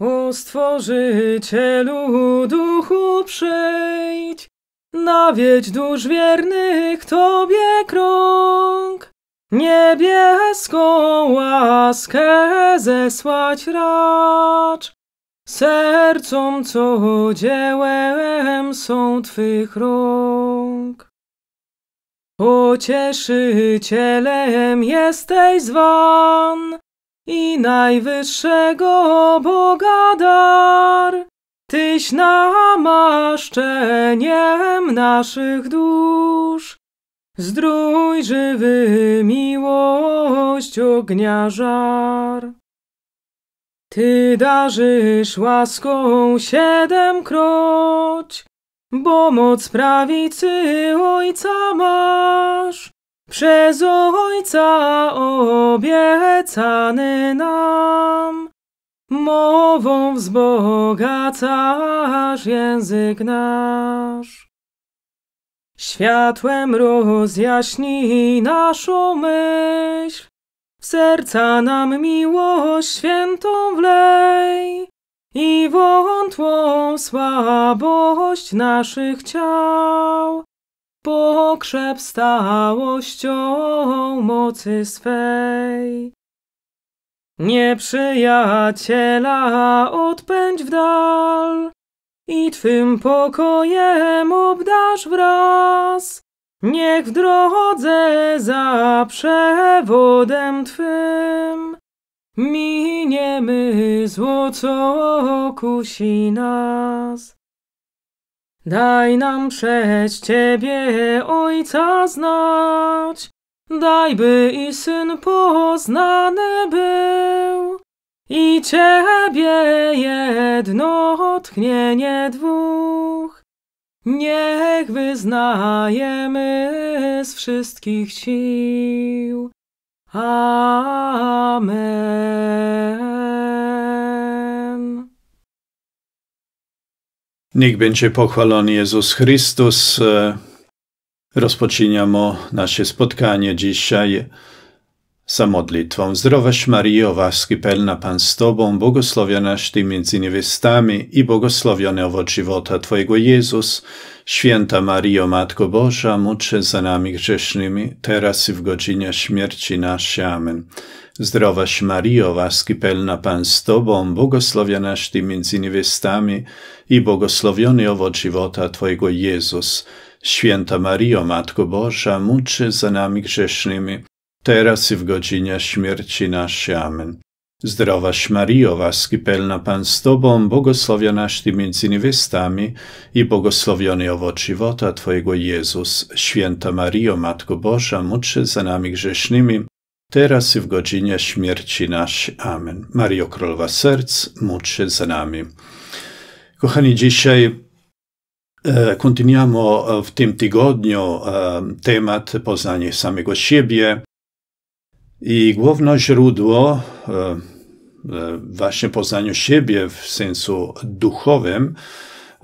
O Stworzycielu Duchu przyjdź, nawiedź dusz wiernych Tobie krąg. Niebieską łaskę zesłać racz, sercom, co dziełem są Twych rąk. Pocieszycielem jesteś zwan, i najwyższego Boga dar. Tyś namaszczeniem naszych dusz. Zdrój żywy miłość ognia żar. Ty darzysz łaską siedemkroć, bo moc prawicy Ojca masz. Przez Ojca obiecany nam, mową wzbogacasz język nasz. Światłem rozjaśni naszą myśl, w serca nam miłość świętą wlej i wątłą słabość naszych ciał pokrzep stałością mocy swej. Nieprzyjaciela odpędź w dal i Twym pokojem obdasz wraz. Niech w drodze za przewodem Twym miniemy zło, co kusi nas. Daj nam przeć Ciebie, Ojca, znać, daj by i Syn poznany był, i Ciebie jedno tchnienie dwóch. Niech wyznajemy z wszystkich sił. Amen. Niech będzie pochwalony Jezus Chrystus. E, Rozpoczynamy nasze spotkanie dzisiaj za modlitwą. Zdrowaś Maryjo, łaski pełna Pan z Tobą, błogosławionaś Ty między niewiastami i błogosławiony owoc żywota Twojego Jezus. Święta Maryjo, Matko Boża, módl za nami grzesznymi, teraz i w godzinie śmierci naszej. Amen. Zdrowaś Mario, łaski pełna Pan z Tobą, błogosławionaś Ty między niewiastami i błogosławiony owoc żywota Twojego Jezus. Święta Mario, Matko Boża, módl za nami grzesznymi, teraz i w godzinie śmierci naszej. Amen. Zdrowaś Mario, łaski pełna Pan z Tobą, błogosławionaś Ty między niewiastami i błogosławiony owoc żywota Twojego Jezus. Święta Mario, Matko Boża, módl za nami grzesznymi, teraz i w godzinie śmierci naszej. Amen. Mario Królowa Serc, módl się za nami. Kochani, dzisiaj e, kontynuujemy w tym tygodniu e, temat poznania samego siebie i główne źródło e, właśnie poznania siebie w sensu duchowym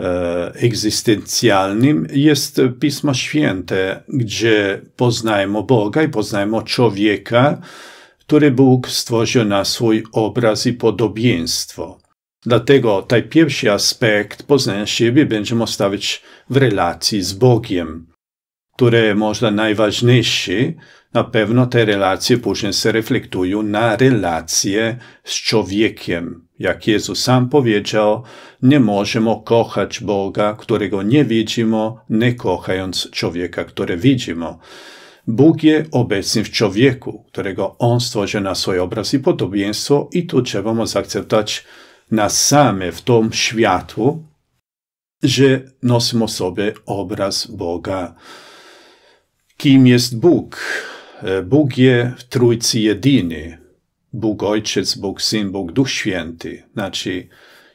E, egzystencjalnym jest Pismo Święte, gdzie poznajemy Boga i poznajemy człowieka, który Bóg stworzył na swój obraz i podobieństwo. Dlatego ten pierwszy aspekt poznania siebie będziemy stawiać w relacji z Bogiem, które można najważniejsze, na pewno te relacje później się reflektują na relacje z człowiekiem. Jak Jezus sam powiedział, nie możemy kochać Boga, którego nie widzimy, nie kochając człowieka, który widzimy. Bóg jest obecny w człowieku, którego On stworzył na swój obraz i podobieństwo i tu trzeba zaakceptować na same w tym światu, że nosimy sobie obraz Boga. Kim jest Bóg? Bóg jest w Trójcy jedyny. Bóg Ojciec, Bóg Syn, Bóg Duch Święty. Znaczy,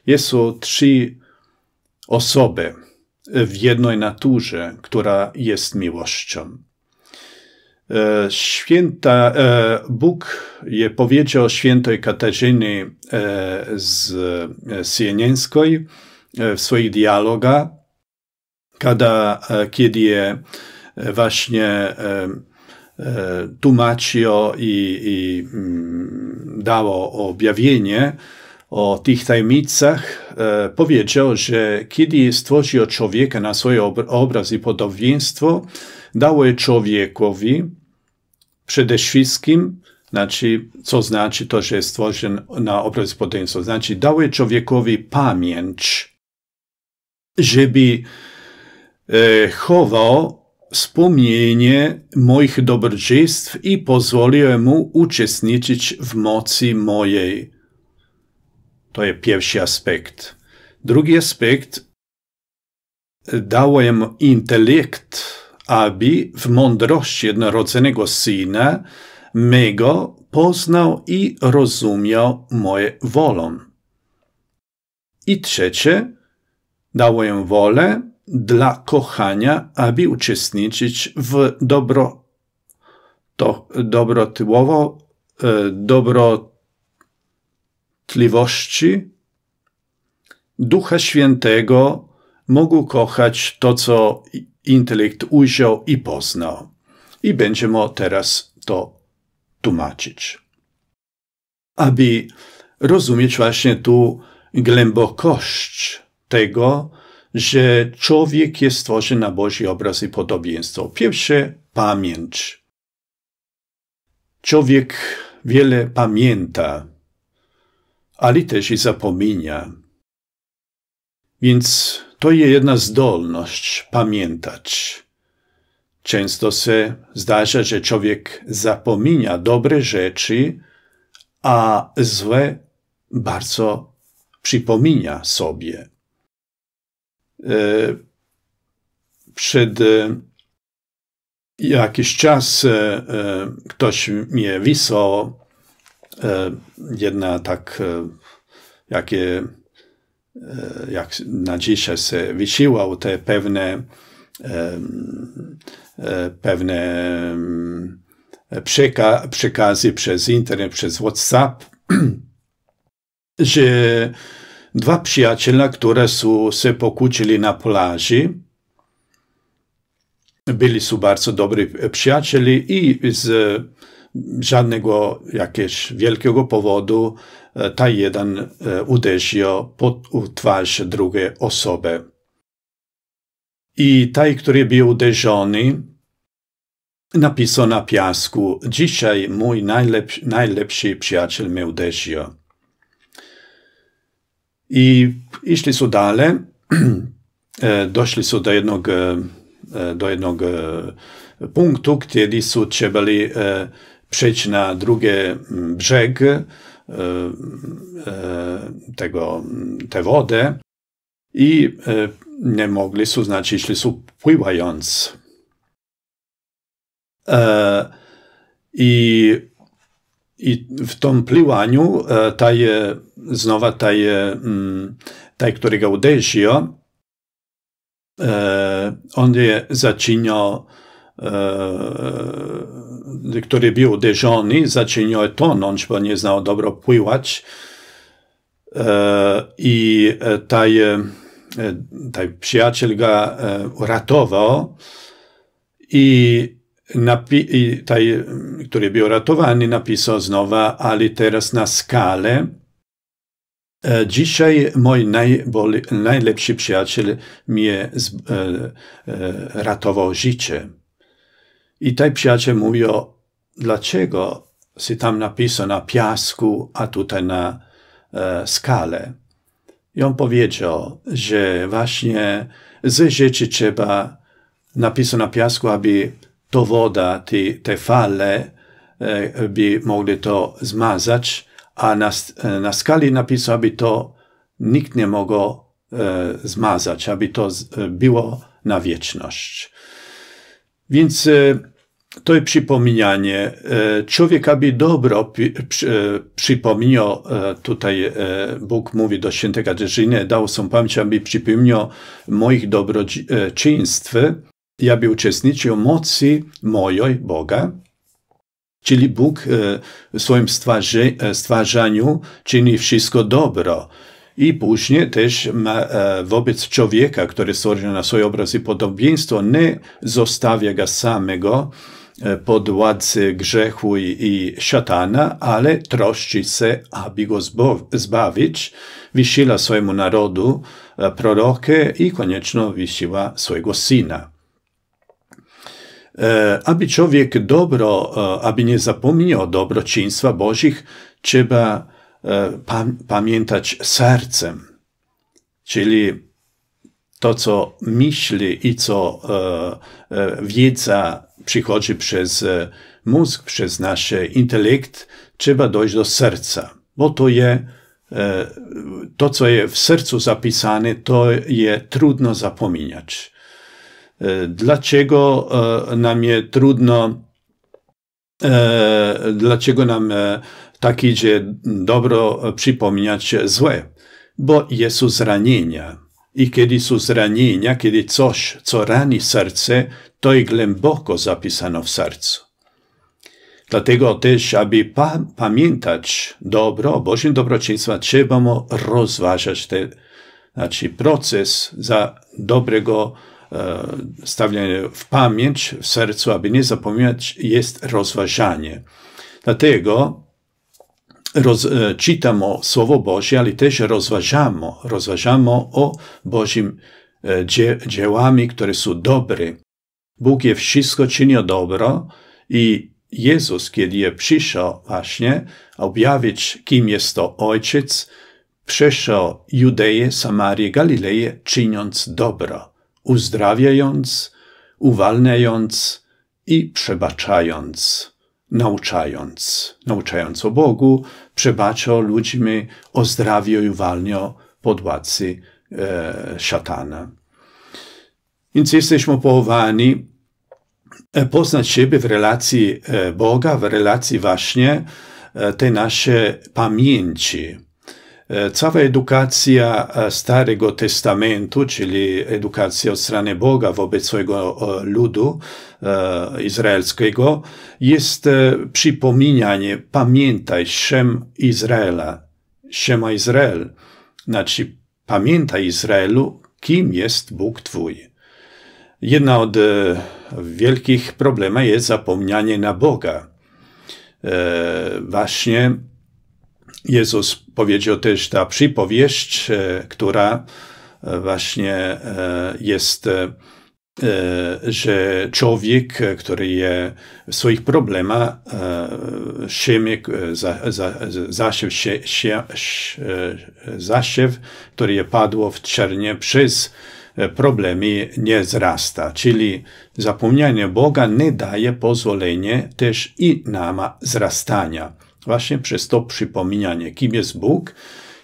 jest to trzy osoby w jednej naturze, która jest miłością. E, święta, e, Bóg je powiedział świętej Katarzyny e, z Sienieńskiej w swoich dialogach, kiedy je właśnie E, tłumaczył i, i mm, dał objawienie o tych tajemnicach, e, powiedział, że kiedy stworzył człowieka na swoje obraz i podobieństwo, dał je człowiekowi przede wszystkim, znaczy, co znaczy to, że jest stworzony na obraz i podobieństwo, znaczy dał je człowiekowi pamięć, żeby e, chował wspomnienie moich dobrodziejstw i pozwoliłem mu uczestniczyć w mocy mojej. To jest pierwszy aspekt. Drugi aspekt, dałem intelekt, aby w mądrości jednorodzonego syna mego poznał i rozumiał moje wolę. I trzecie, dałem wolę, dla kochania, aby uczestniczyć w dobro, to dobrotyłowo, e, dobrotliwości Ducha Świętego mógł kochać to, co intelekt ujrzał i poznał. I będziemy teraz to tłumaczyć. Aby rozumieć właśnie tu głębokość tego, że człowiek jest stworzony na Boży obraz i podobieństwo. Pierwsze, pamięć. Człowiek wiele pamięta, ale też i zapomina. Więc to jest jedna zdolność pamiętać. Często się zdarza, że człowiek zapomina dobre rzeczy, a złe bardzo przypomina sobie. Y, przed y, jakiś czas y, ktoś mnie wysłał jedna tak jakie jak na dzisiaj się wysiłał te pewne pewne przeka przekazy przez internet, przez WhatsApp, że dwa przyjaciele, które su, się pokłócili na plaży. Byli su bardzo dobry e, przyjaciele i z e, żadnego jakiegoś wielkiego powodu e, ta jeden uderzył pod twarz drugiej osoby. I taj, który był uderzony, napisał na piasku, dzisiaj mój najlepszy, najlepszy przyjaciel mnie uderzył. I išli su dale, e, došli su do jednog, e, e, do jednog punktu gdje su trebali przeći na drugi brzeg tego, te wody i nie mogli su, znaczy išli su pływając. I i w tom pliłaniu e, ta je, znowa ta je, taj, mm, który go uderzio, e, on je začinio, e, który był uderzony, začinio je bo on znał nije znao dobro pływać, I taj, taj tak przyjaciel go uratował i napi- taj, który był ratowany, napisał znowu, ale teraz na skalę. E, dzisiaj mój najboli, najlepszy przyjaciel mnie z, e, e, ratował życie. I taj przyjaciel mówił, dlaczego si tam napisał na piasku, a tutaj na e, skale. I on powiedział, że właśnie ze rzeczy trzeba napisać na piasku, aby to woda, te, te fale e, by mogły to zmazać, a na, e, na skali napisu, aby to nikt nie mogł e, zmazać, aby to było na wieczność. Więc to jest przypominanie. Człowiek, aby dobro przypomniał, tutaj Bóg mówi do świętego Katarzyny, dał są pamięć, aby przypomniał moich dobroczyństw, ja bi uczestniczył mocy mojej Boga, czyli Bóg e, w swoim e, stwarzaniu czyni wszystko dobro. I później też ma, e, wobec człowieka, który stworzył na swój obraz i podobieństwo, nie zostawia go samego pod władzę grzechu i, i szatana, ale troszczy się, aby go zbawić, wysiła swojemu narodu prorokę i koniecznie wysiła swojego syna. E, aby człowiek dobro, e, aby nie zapomniał dobrociństwa Bożych, trzeba e, pamiętać sercem. Czyli to, co myśli i co wiedza przychodzi przez mózg, przez nasz intelekt, trzeba dojść do serca, bo to jest to, co jest w sercu zapisane, to je trudno zapominać dlaczego e, nam je trudno, e, dlaczego nam e, tak idzie dobro przypominać złe, bo jest zranienia. I kiedy są zranienia, kiedy coś, co rani serce, to jest głęboko zapisano w sercu. Dlatego też, aby pa pamiętać dobro Bożym dobroczyństwa, trzeba mu rozważać ten znaczy proces za dobrego E, stawianie w pamięć, w sercu, aby nie zapominać, jest rozważanie. Dlatego roz, e, czytamy Słowo Boże, ale też rozważamy, rozważamy o Bożym e, dzie, dziełami, które są dobre. Bóg je wszystko czynił dobro i Jezus, kiedy je przyszedł właśnie objawić, kim jest to Ojciec, przeszedł Judeję, Samarię, Galileję, czyniąc dobro uzdrawiając, uwalniając i przebaczając, nauczając, nauczając o Bogu, przebacza ludźmi, ozdrawia i uwalnia pod władzy e, szatana. Więc jesteśmy powołani e, poznać siebie w relacji e, Boga, w relacji właśnie e, tej naszej pamięci, E, cała edukacja e, Starego Testamentu, czyli edukacja od strony Boga wobec swojego e, ludu izraelskiego, jest przypominanie, pamiętaj, Shem Izraela, Shema Izrael. Znaczy, pamiętaj Izraelu, kim jest Bóg Twój. Jedna od wielkich problemów jest zapomnianie na Boga. Właśnie Jezus powiedział też ta przypowieść, e, która e, właśnie e, jest, że człowiek, który je w swoich problemach siemie, zasiew, zasiew, który je padło w czernie przez problemy nie zrasta. Czyli zapomnianie Boga nie daje pozwolenie też i nama zrastania właśnie przez to przypominanie, kim jest Bóg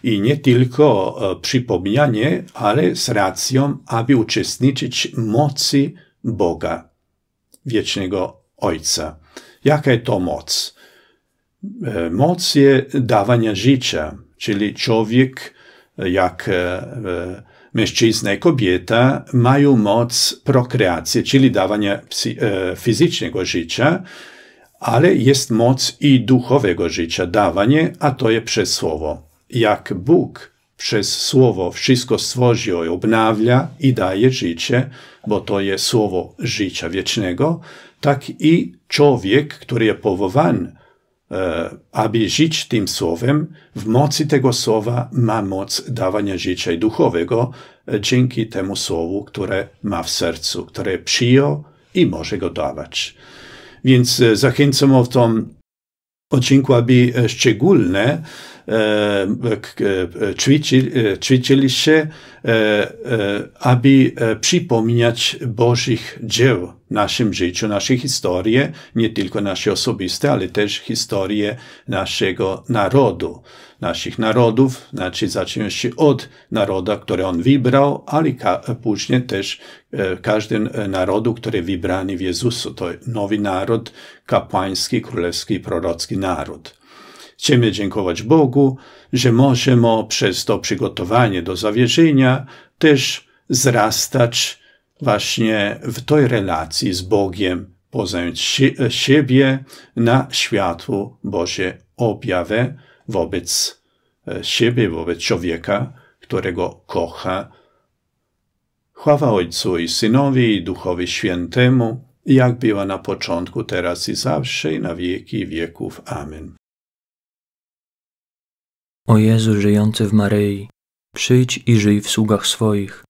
i nie tylko e, przypominanie, ale z racją, aby uczestniczyć mocy Boga, wiecznego Ojca. Jaka to moc? E, moc jest dawania życia, czyli człowiek, e, jak mężczyzna i kobieta, mają moc prokreacji, czyli dawania fizycznego życia, ale jest moc i duchowego życia, dawanie, a to je przez słowo. Jak Bóg przez słowo wszystko stworzył i obnawia i daje życie, bo to jest słowo życia wiecznego, tak i człowiek, który jest powołany, e, aby żyć tym słowem, w mocy tego słowa ma moc dawania życia i duchowego e, dzięki temu słowu, które ma w sercu, które przyjął i może go dawać. Więc e, zachęcam o tym odcinku, aby e, szczególne e, ćwiczyli, się, aby przypominać Bożych dzieł naszym życiu, nasze historie, nie tylko nasze osobiste, ale też historię naszego narodu naszych narodów, znaczy zaczynając od naroda, który on wybrał, ale później też e, każdy e, narodu, który wybrany w Jezusu. To nowy naród, kapłański, królewski, prorocki naród. Chcemy dziękować Bogu, że możemy przez to przygotowanie do zawierzenia też zrastać właśnie w tej relacji z Bogiem, poznając siebie na światło Boże objawę, wobec e, siebie, wobec człowieka, którego kocha. Chwała Ojcu i Synowi i Duchowi Świętemu, jak była na początku, teraz i zawsze i na wieki wieków. Amen. O Jezu żyjący w Maryi, przyjdź i żyj w sługach swoich,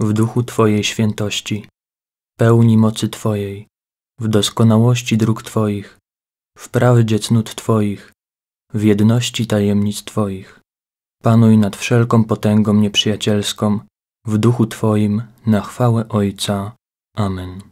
w duchu Twojej świętości, pełni mocy Twojej, w doskonałości dróg Twoich, w prawdzie cnót Twoich, w jedności tajemnic Twoich. Panuj nad wszelką potęgą nieprzyjacielską, w duchu Twoim, na chwałę Ojca. Amen.